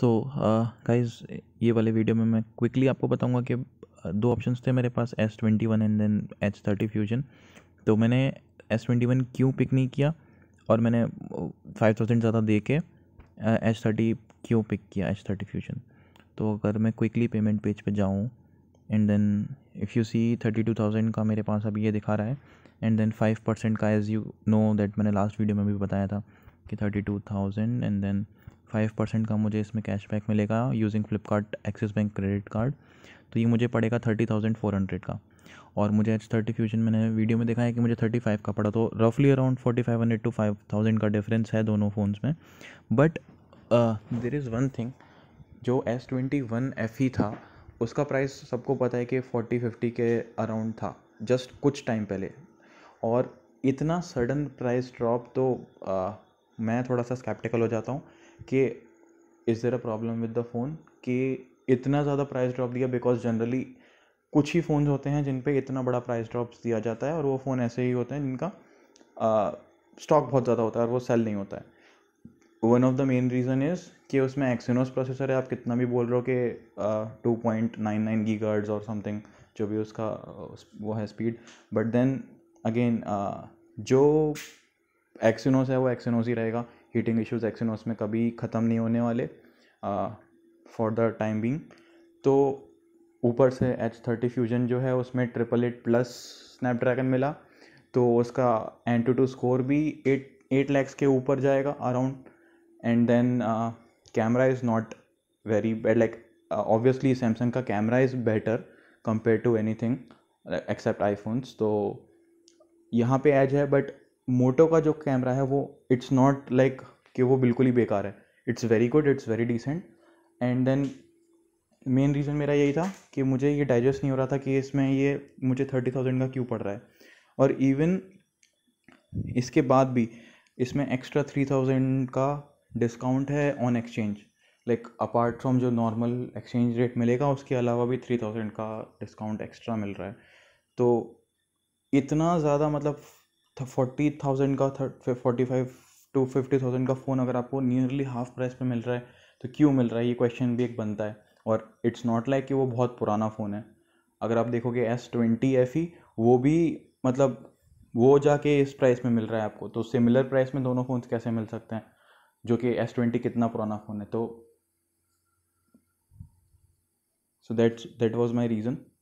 so guys uh, ये वाले video में मैं क्विकली आपको बताऊंगा कि uh, दो ऑप्शंस थे मेरे पास S twenty one and then Edge thirty fusion तो मैंने एस ट्वेंटी वन क्यों पिक नहीं किया और मैंने फाइव uh, थाउजेंड ज़्यादा दे के एच थर्टी क्यों पिक किया एच थर्टी फ्यूजन तो अगर मैं क्विकली पेमेंट पेज पे जाऊँ and then if you see thirty two thousand का मेरे पास अभी ये दिखा रहा है एंड देन फाइव परसेंट का एज़ यू नो दैट मैंने लास्ट वीडियो में भी बताया था कि thirty two thousand and then five percent का मुझे इसमें कैशबैक मिलेगा using Flipkart Axis bank credit card तो ये मुझे पड़ेगा थर्टी थाउजेंड फोर हंड्रेड का और मुझे एच थर्टी फ्यूजन मैंने वीडियो में देखा है कि मुझे थर्टी फाइव का पड़ा तो रफली around forty five hundred to five thousand का डिफरेंस है दोनों फ़ोन्स में but there is one thing जो एस ट्वेंटी वन एफ ही था उसका प्राइस सबको पता है कि फोर्टी फिफ्टी के अराउंड था जस्ट कुछ टाइम पहले और इतना सडन प्राइस ड्रॉप तो आ, uh, मैं थोड़ा सा स्कैप्टिकल हो जाता हूँ कि is there a problem with the phone कि इतना ज़्यादा प्राइस ड्रॉप दिया बिकॉज जनरली कुछ ही फ़ोन्स होते हैं जिन पे इतना बड़ा प्राइस ड्रॉप्स दिया जाता है और वो फ़ोन ऐसे ही होते हैं जिनका स्टॉक बहुत ज़्यादा होता है और वो सेल नहीं होता है one of the main reason is कि उसमें एक्सिनोस प्रोसेसर है आप कितना भी बोल रहे हो कि टू पॉइंट नाइन नाइन गी गर्ड्स और समथिंग जो भी उसका वो है स्पीड बट देन अगेन जो एक्सिनोस है वो एक्सिनोस ही रहेगा हीटिंग इश्यूज एक्सीनोस में कभी ख़त्म नहीं होने वाले फॉर द टाइम बिंग तो ऊपर से एच थर्टी फ्यूजन जो है उसमें ट्रिपल एट प्लस स्नैपड्रैगन मिला तो उसका एन टू टू स्कोर भी एट एट लैक्स के ऊपर जाएगा around and then camera is not very like obviously Samsung का camera is better compare to anything except iPhones तो यहाँ पे एज है बट मोटो का जो कैमरा है वो इट्स नॉट लाइक कि वो बिल्कुल ही बेकार है it's very good it's very decent and then main reason मेरा यही था कि मुझे ये डाइजेस्ट नहीं हो रहा था कि इसमें ये मुझे थर्टी थाउजेंड का क्यों पड़ रहा है और इवन इसके बाद भी इसमें एक्स्ट्रा थ्री थाउजेंड का डिस्काउंट है on exchange like apart from जो नॉर्मल एक्सचेंज रेट मिलेगा उसके अलावा भी थ्री थाउजेंड का डिस्काउंट एक्स्ट्रा मिल रहा है तो इतना ज़्यादा मतलब फोर्टी थाउजेंड का forty five to fifty thousand का फ़ोन अगर आपको नियरली हाफ प्राइस पे मिल रहा है तो क्यों मिल रहा है ये क्वेश्चन भी एक बनता है और इट्स नॉट लाइक कि वो बहुत पुराना फ़ोन है अगर आप देखोगे एस ट्वेंटी एफ ई वो भी मतलब वो जाके इस प्राइस में मिल रहा है आपको तो सिमिलर प्राइस में दोनों फ़ोन कैसे मिल सकते हैं जो कि एस ट्वेंटी कितना पुराना फ़ोन है तो so that's that was my reason